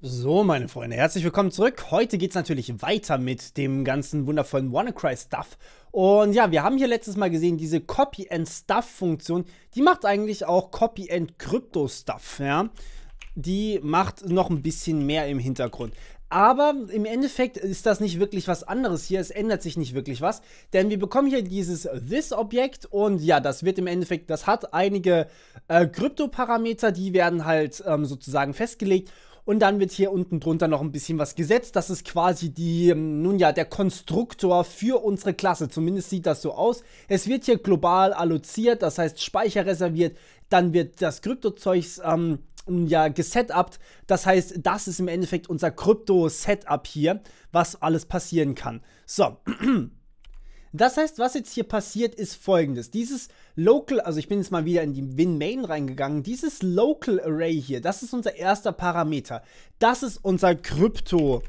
So, meine Freunde, herzlich willkommen zurück. Heute geht es natürlich weiter mit dem ganzen wundervollen WannaCry-Stuff. Und ja, wir haben hier letztes Mal gesehen, diese Copy-and-Stuff-Funktion, die macht eigentlich auch Copy-and-Crypto-Stuff, ja. Die macht noch ein bisschen mehr im Hintergrund. Aber im Endeffekt ist das nicht wirklich was anderes hier. Es ändert sich nicht wirklich was. Denn wir bekommen hier dieses This-Objekt und ja, das wird im Endeffekt, das hat einige äh, Kryptoparameter, die werden halt ähm, sozusagen festgelegt. Und dann wird hier unten drunter noch ein bisschen was gesetzt. Das ist quasi die, ähm, nun ja, der Konstruktor für unsere Klasse. Zumindest sieht das so aus. Es wird hier global alloziert, das heißt Speicher reserviert. Dann wird das Kryptozeugs ähm, ja, gesetupt. Das heißt, das ist im Endeffekt unser Krypto-Setup hier, was alles passieren kann. So, Das heißt, was jetzt hier passiert, ist folgendes. Dieses Local, also ich bin jetzt mal wieder in die WinMain reingegangen, dieses Local Array hier, das ist unser erster Parameter. Das ist unser Krypto,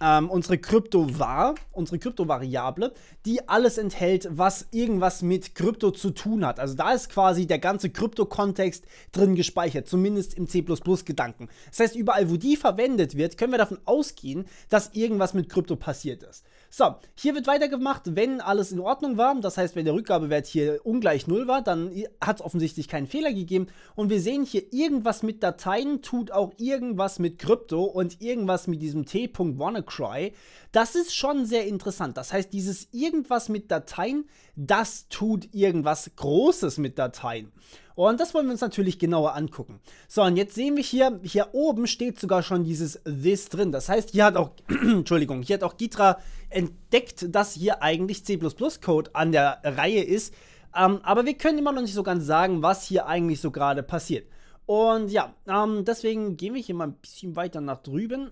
ähm, unsere Kryptovar, unsere Kryptovariable, die alles enthält, was irgendwas mit Krypto zu tun hat. Also da ist quasi der ganze Krypto-Kontext drin gespeichert, zumindest im C++-Gedanken. Das heißt, überall, wo die verwendet wird, können wir davon ausgehen, dass irgendwas mit Krypto passiert ist. So, hier wird weitergemacht, wenn alles in Ordnung war. Das heißt, wenn der Rückgabewert hier ungleich 0 war, dann hat es offensichtlich keinen Fehler gegeben. Und wir sehen hier, irgendwas mit Dateien tut auch irgendwas mit Krypto und irgendwas mit diesem t.wannacry. Das ist schon sehr interessant. Das heißt, dieses irgendwas mit Dateien, das tut irgendwas Großes mit Dateien. Und das wollen wir uns natürlich genauer angucken. So, und jetzt sehen wir hier, hier oben steht sogar schon dieses this drin. Das heißt, hier hat auch, Entschuldigung, hier hat auch Gitra entdeckt, dass hier eigentlich C++-Code an der Reihe ist. Ähm, aber wir können immer noch nicht so ganz sagen, was hier eigentlich so gerade passiert. Und ja, ähm, deswegen gehen wir hier mal ein bisschen weiter nach drüben.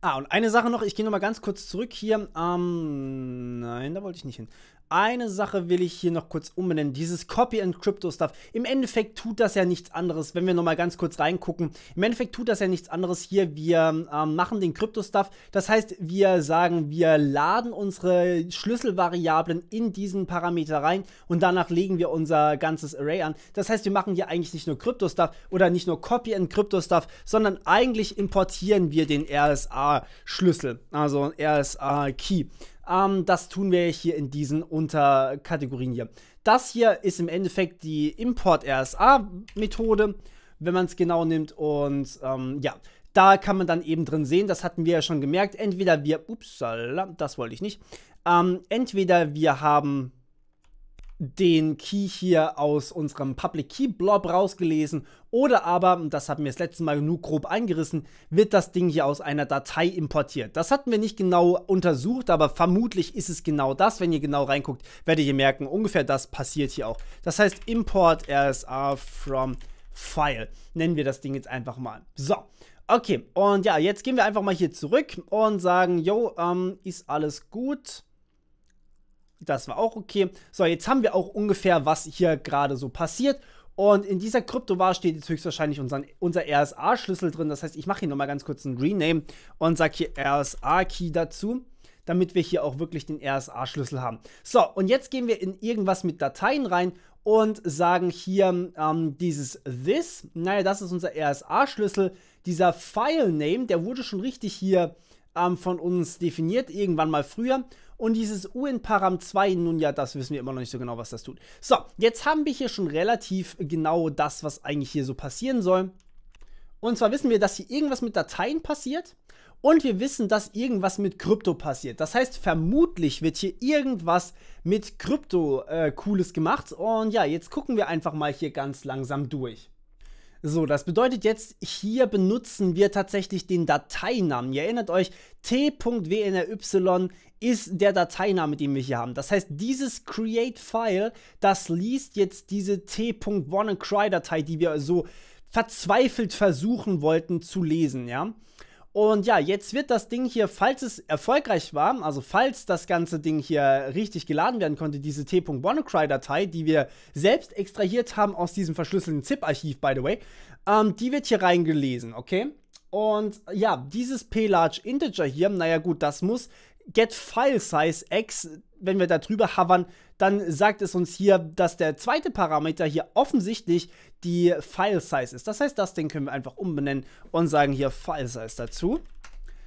Ah, und eine Sache noch, ich gehe nochmal ganz kurz zurück hier. Ähm, nein, da wollte ich nicht hin. Eine Sache will ich hier noch kurz umbenennen, dieses Copy and Crypto Stuff. Im Endeffekt tut das ja nichts anderes, wenn wir nochmal ganz kurz reingucken. Im Endeffekt tut das ja nichts anderes hier. Wir ähm, machen den Crypto Stuff. Das heißt, wir sagen, wir laden unsere Schlüsselvariablen in diesen Parameter rein und danach legen wir unser ganzes Array an. Das heißt, wir machen hier eigentlich nicht nur Crypto Stuff oder nicht nur Copy and Crypto Stuff, sondern eigentlich importieren wir den RSA Schlüssel, also RSA Key. Ähm, das tun wir hier in diesen Unterkategorien hier. Das hier ist im Endeffekt die Import-RSA-Methode, wenn man es genau nimmt. Und ähm, ja, da kann man dann eben drin sehen, das hatten wir ja schon gemerkt, entweder wir, upsala, das wollte ich nicht, ähm, entweder wir haben den Key hier aus unserem Public Key Blob rausgelesen oder aber, das hatten wir das letzte Mal genug grob eingerissen, wird das Ding hier aus einer Datei importiert. Das hatten wir nicht genau untersucht, aber vermutlich ist es genau das. Wenn ihr genau reinguckt, werdet ihr merken, ungefähr das passiert hier auch. Das heißt import RSA from File. Nennen wir das Ding jetzt einfach mal. So. Okay, und ja, jetzt gehen wir einfach mal hier zurück und sagen, yo, ähm, ist alles gut. Das war auch okay. So, jetzt haben wir auch ungefähr, was hier gerade so passiert. Und in dieser Kryptoware steht jetzt höchstwahrscheinlich unseren, unser RSA-Schlüssel drin. Das heißt, ich mache hier nochmal ganz kurz einen Rename und sage hier RSA-Key dazu, damit wir hier auch wirklich den RSA-Schlüssel haben. So, und jetzt gehen wir in irgendwas mit Dateien rein und sagen hier ähm, dieses this. Naja, das ist unser RSA-Schlüssel. Dieser File-Name, der wurde schon richtig hier ähm, von uns definiert, irgendwann mal früher. Und dieses un Param 2, nun ja, das wissen wir immer noch nicht so genau, was das tut. So, jetzt haben wir hier schon relativ genau das, was eigentlich hier so passieren soll. Und zwar wissen wir, dass hier irgendwas mit Dateien passiert und wir wissen, dass irgendwas mit Krypto passiert. Das heißt, vermutlich wird hier irgendwas mit Krypto äh, Cooles gemacht. Und ja, jetzt gucken wir einfach mal hier ganz langsam durch. So, das bedeutet jetzt, hier benutzen wir tatsächlich den Dateinamen. Ihr erinnert euch, t.wnry ist der Dateiname, den wir hier haben. Das heißt, dieses create file, das liest jetzt diese t.wannacry Datei, die wir so verzweifelt versuchen wollten zu lesen, ja? Und ja, jetzt wird das Ding hier, falls es erfolgreich war, also falls das ganze Ding hier richtig geladen werden konnte, diese t.wannacry-Datei, die wir selbst extrahiert haben aus diesem verschlüsselten ZIP-Archiv, by the way, ähm, die wird hier reingelesen, okay? Und ja, dieses p-large Integer hier, naja gut, das muss get file size x wenn wir da drüber hovern, dann sagt es uns hier, dass der zweite Parameter hier offensichtlich die File Size ist. Das heißt, das Ding können wir einfach umbenennen und sagen hier File Size dazu.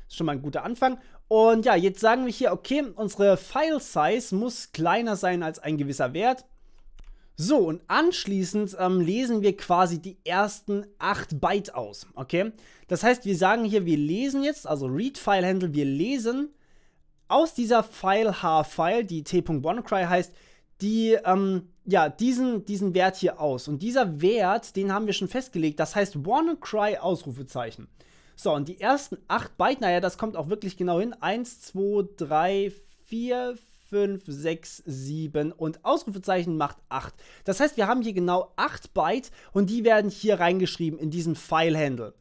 Ist schon mal ein guter Anfang. Und ja, jetzt sagen wir hier, okay, unsere File Size muss kleiner sein als ein gewisser Wert. So, und anschließend ähm, lesen wir quasi die ersten 8 Byte aus, okay? Das heißt, wir sagen hier, wir lesen jetzt, also Read File Handle, wir lesen aus dieser File-H-File, die t.wannacry heißt, die, ähm, ja, diesen, diesen Wert hier aus. Und dieser Wert, den haben wir schon festgelegt, das heißt WannaCry Ausrufezeichen. So, und die ersten 8 Byte, naja, das kommt auch wirklich genau hin. 1, 2, 3, 4, 5, 6, 7 und Ausrufezeichen macht 8. Das heißt, wir haben hier genau 8 Byte und die werden hier reingeschrieben in diesen File-Handle.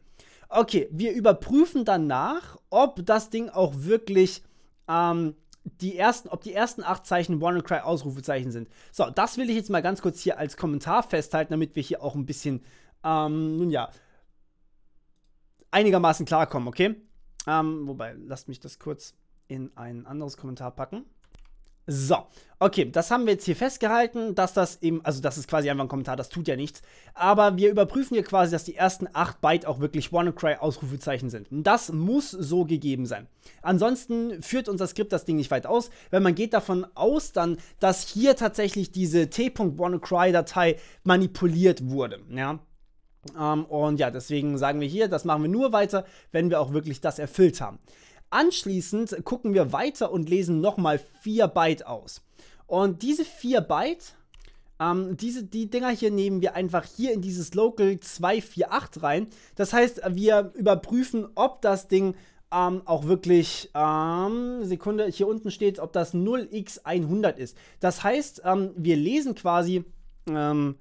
Okay, wir überprüfen danach, ob das Ding auch wirklich ähm, die ersten, ob die ersten acht Zeichen WannaCry Ausrufezeichen sind. So, das will ich jetzt mal ganz kurz hier als Kommentar festhalten, damit wir hier auch ein bisschen, ähm, nun ja, einigermaßen klarkommen, okay? Ähm, wobei, lasst mich das kurz in ein anderes Kommentar packen. So, okay, das haben wir jetzt hier festgehalten, dass das eben, also das ist quasi einfach ein Kommentar, das tut ja nichts. Aber wir überprüfen hier quasi, dass die ersten 8 Byte auch wirklich WannaCry-Ausrufezeichen sind. das muss so gegeben sein. Ansonsten führt unser Skript das Ding nicht weit aus, weil man geht davon aus dann, dass hier tatsächlich diese t.wannacry-Datei manipuliert wurde, ja. Ähm, und ja, deswegen sagen wir hier, das machen wir nur weiter, wenn wir auch wirklich das erfüllt haben. Anschließend gucken wir weiter und lesen nochmal 4 Byte aus. Und diese 4 Byte, ähm, diese, die Dinger hier nehmen wir einfach hier in dieses Local 248 rein. Das heißt, wir überprüfen, ob das Ding ähm, auch wirklich, ähm, Sekunde, hier unten steht, ob das 0x100 ist. Das heißt, ähm, wir lesen quasi, ähm,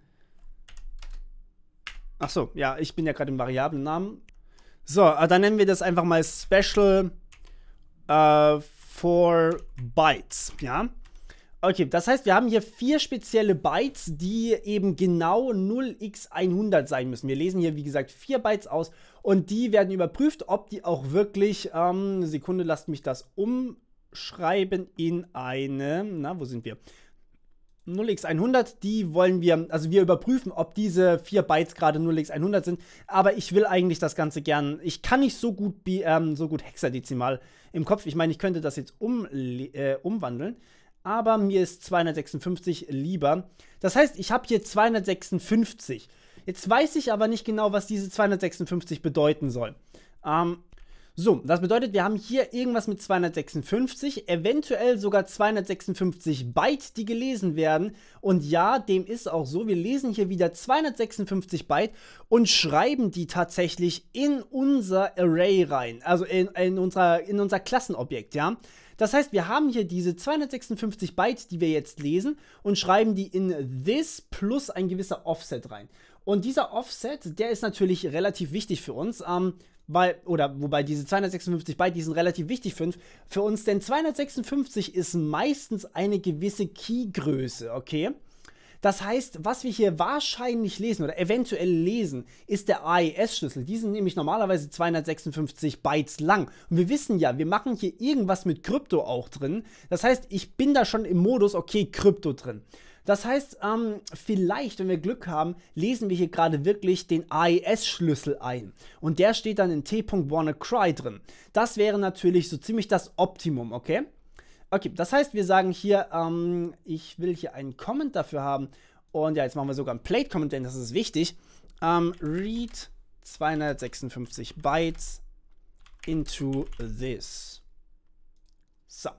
ach so, ja, ich bin ja gerade im Variablen-Namen. So, äh, dann nennen wir das einfach mal Special äh, for Bytes, ja. Okay, das heißt, wir haben hier vier spezielle Bytes, die eben genau 0x100 sein müssen. Wir lesen hier, wie gesagt, vier Bytes aus und die werden überprüft, ob die auch wirklich, ähm, Sekunde, lasst mich das umschreiben in eine, na, wo sind wir? 0x100, die wollen wir, also wir überprüfen, ob diese 4 Bytes gerade 0x100 sind, aber ich will eigentlich das Ganze gern, ich kann nicht so gut, ähm, so gut hexadezimal im Kopf, ich meine, ich könnte das jetzt um, äh, umwandeln, aber mir ist 256 lieber. Das heißt, ich habe hier 256. Jetzt weiß ich aber nicht genau, was diese 256 bedeuten soll. Ähm, so, das bedeutet, wir haben hier irgendwas mit 256, eventuell sogar 256 Byte, die gelesen werden. Und ja, dem ist auch so. Wir lesen hier wieder 256 Byte und schreiben die tatsächlich in unser Array rein, also in, in, unserer, in unser Klassenobjekt, ja. Das heißt, wir haben hier diese 256 Byte, die wir jetzt lesen und schreiben die in this plus ein gewisser Offset rein. Und dieser Offset, der ist natürlich relativ wichtig für uns. Ähm, weil, oder wobei diese 256 Byte, die sind relativ wichtig für, für uns, denn 256 ist meistens eine gewisse Keygröße, okay? Das heißt, was wir hier wahrscheinlich lesen oder eventuell lesen, ist der AES-Schlüssel. Die sind nämlich normalerweise 256 Bytes lang. Und wir wissen ja, wir machen hier irgendwas mit Krypto auch drin. Das heißt, ich bin da schon im Modus, okay, Krypto drin. Das heißt, ähm, vielleicht, wenn wir Glück haben, lesen wir hier gerade wirklich den AES-Schlüssel ein. Und der steht dann in t.wannacry drin. Das wäre natürlich so ziemlich das Optimum, okay? Okay, das heißt, wir sagen hier, ähm, ich will hier einen Comment dafür haben. Und ja, jetzt machen wir sogar einen Plate-Comment, denn das ist wichtig. Ähm, read 256 Bytes into this. So.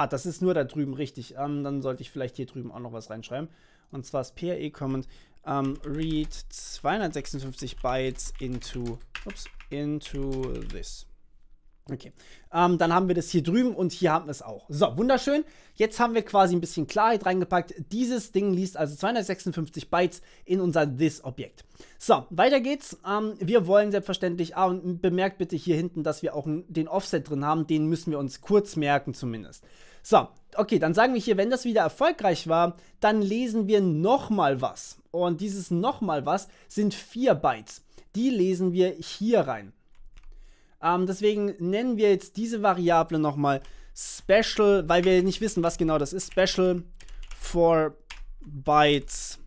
Ah, das ist nur da drüben richtig. Ähm, dann sollte ich vielleicht hier drüben auch noch was reinschreiben. Und zwar ist PRE Comment ähm, read 256 Bytes into, ups, into this. Okay, ähm, dann haben wir das hier drüben und hier haben wir es auch. So, wunderschön. Jetzt haben wir quasi ein bisschen Klarheit reingepackt. Dieses Ding liest also 256 Bytes in unser This-Objekt. So, weiter geht's. Ähm, wir wollen selbstverständlich, ah, und bemerkt bitte hier hinten, dass wir auch den Offset drin haben. Den müssen wir uns kurz merken zumindest. So, okay, dann sagen wir hier, wenn das wieder erfolgreich war, dann lesen wir nochmal was. Und dieses nochmal was sind 4 Bytes. Die lesen wir hier rein. Ähm, deswegen nennen wir jetzt diese Variable nochmal Special, weil wir nicht wissen, was genau das ist. Special for Bytes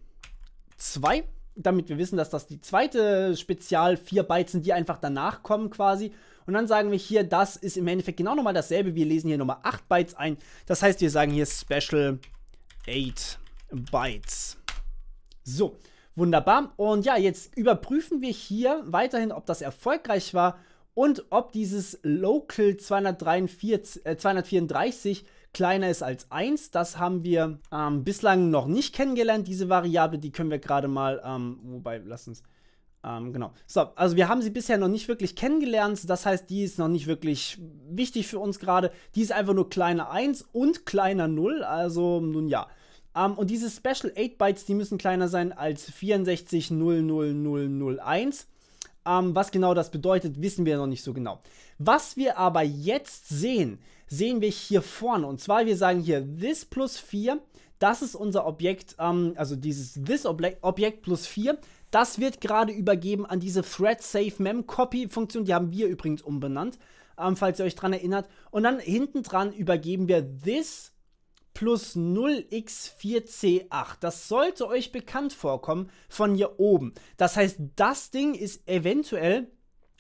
2, damit wir wissen, dass das die zweite Spezial 4 Bytes sind, die einfach danach kommen quasi. Und dann sagen wir hier, das ist im Endeffekt genau nochmal dasselbe. Wir lesen hier nochmal 8 Bytes ein. Das heißt, wir sagen hier Special 8 Bytes. So, wunderbar. Und ja, jetzt überprüfen wir hier weiterhin, ob das erfolgreich war und ob dieses Local 243, äh, 234 kleiner ist als 1. Das haben wir ähm, bislang noch nicht kennengelernt, diese Variable. Die können wir gerade mal, ähm, wobei, lass uns, ähm, genau. So, also wir haben sie bisher noch nicht wirklich kennengelernt. Das heißt, die ist noch nicht wirklich wichtig für uns gerade. Die ist einfach nur kleiner 1 und kleiner 0. Also, nun ja. Um, ähm, und diese Special 8 Bytes, die müssen kleiner sein als 64 00001. Ähm, was genau das bedeutet, wissen wir noch nicht so genau. Was wir aber jetzt sehen, sehen wir hier vorne. Und zwar, wir sagen hier this plus 4, das ist unser Objekt, ähm, also dieses this Obje Objekt plus 4, das wird gerade übergeben an diese Thread Safe Mem Copy Funktion, die haben wir übrigens umbenannt, ähm, falls ihr euch dran erinnert. Und dann hinten dran übergeben wir this plus 0x4c8. Das sollte euch bekannt vorkommen von hier oben. Das heißt, das Ding ist eventuell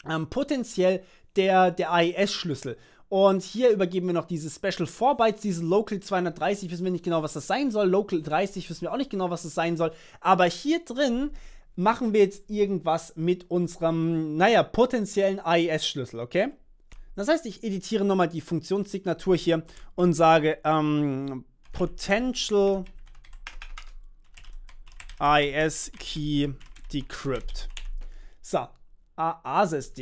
ähm, potenziell der, der AES-Schlüssel. Und hier übergeben wir noch diese Special 4 Bytes, diese Local 230, wissen wir nicht genau, was das sein soll. Local 30 wissen wir auch nicht genau, was das sein soll. Aber hier drin machen wir jetzt irgendwas mit unserem, naja, potenziellen AES-Schlüssel, okay? Das heißt, ich editiere nochmal die Funktionssignatur hier und sage ähm, potential is key decrypt. So, AES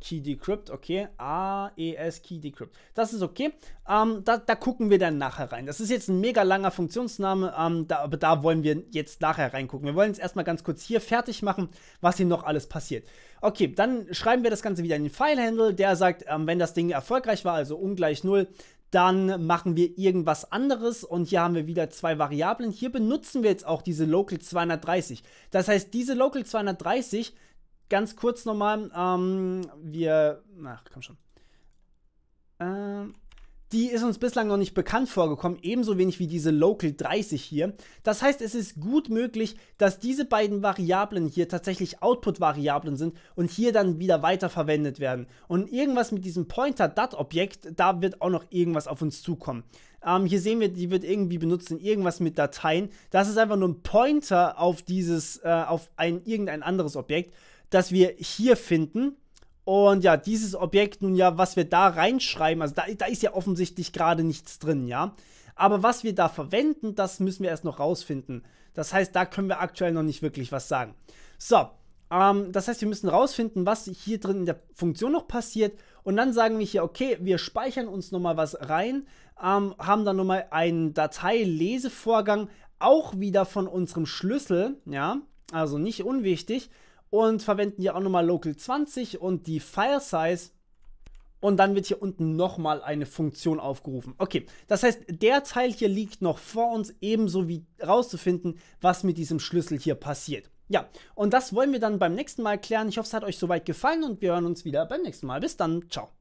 Key Decrypt, okay. AES Key Decrypt. Das ist okay. Ähm, da, da, gucken wir dann nachher rein. Das ist jetzt ein mega langer Funktionsname, ähm, da, aber da wollen wir jetzt nachher reingucken. Wir wollen jetzt erstmal ganz kurz hier fertig machen, was hier noch alles passiert. Okay, dann schreiben wir das Ganze wieder in den File-Handle. Der sagt, ähm, wenn das Ding erfolgreich war, also ungleich 0, dann machen wir irgendwas anderes und hier haben wir wieder zwei Variablen. Hier benutzen wir jetzt auch diese Local 230. Das heißt, diese Local 230 ganz kurz nochmal, ähm, wir, ach komm schon. Ähm, die ist uns bislang noch nicht bekannt vorgekommen, ebenso wenig wie diese Local 30 hier. Das heißt, es ist gut möglich, dass diese beiden Variablen hier tatsächlich Output-Variablen sind und hier dann wieder weiterverwendet werden. Und irgendwas mit diesem Pointer-Dat-Objekt, da wird auch noch irgendwas auf uns zukommen. Ähm, hier sehen wir, die wird irgendwie benutzt in irgendwas mit Dateien. Das ist einfach nur ein Pointer auf dieses, äh, auf ein irgendein anderes Objekt das wir hier finden. Und ja, dieses Objekt nun ja, was wir da reinschreiben, also da, da ist ja offensichtlich gerade nichts drin, ja. Aber was wir da verwenden, das müssen wir erst noch rausfinden. Das heißt, da können wir aktuell noch nicht wirklich was sagen. So, ähm, das heißt, wir müssen rausfinden, was hier drin in der Funktion noch passiert. Und dann sagen wir hier, okay, wir speichern uns nochmal was rein, ähm, haben dann nochmal einen Dateilesevorgang, auch wieder von unserem Schlüssel, ja, also nicht unwichtig und verwenden hier auch nochmal Local 20 und die File Size. Und dann wird hier unten nochmal eine Funktion aufgerufen. Okay, das heißt, der Teil hier liegt noch vor uns, ebenso wie rauszufinden, was mit diesem Schlüssel hier passiert. Ja, und das wollen wir dann beim nächsten Mal klären. Ich hoffe, es hat euch soweit gefallen und wir hören uns wieder beim nächsten Mal. Bis dann, ciao.